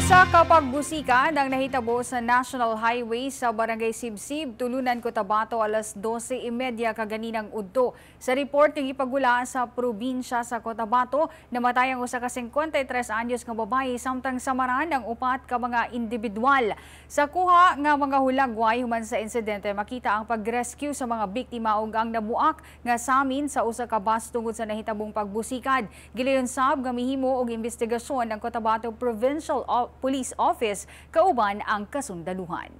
Isa kapagbusikan ang nahitabo sa National Highway sa Barangay Sibsib, Tulunan, Cotabato, alas 12.30 kaganinang udto. Sa report ng ipagula sa probinsya sa Cotabato, namatay ang usa ka 53 anyos nga babae samtang samaran ang upat ka mga individual. Sa kuha nga mga hulagway human sa insidente, makita ang pag-rescue sa mga biktima ug ang nabuak nga samin sa usa ka bus tungod sa nahitabong pagbusikan. Gilayon sab nga mihimo og investigasyon ng Cotabato Provincial Police Office kauban ang kasundaluhan.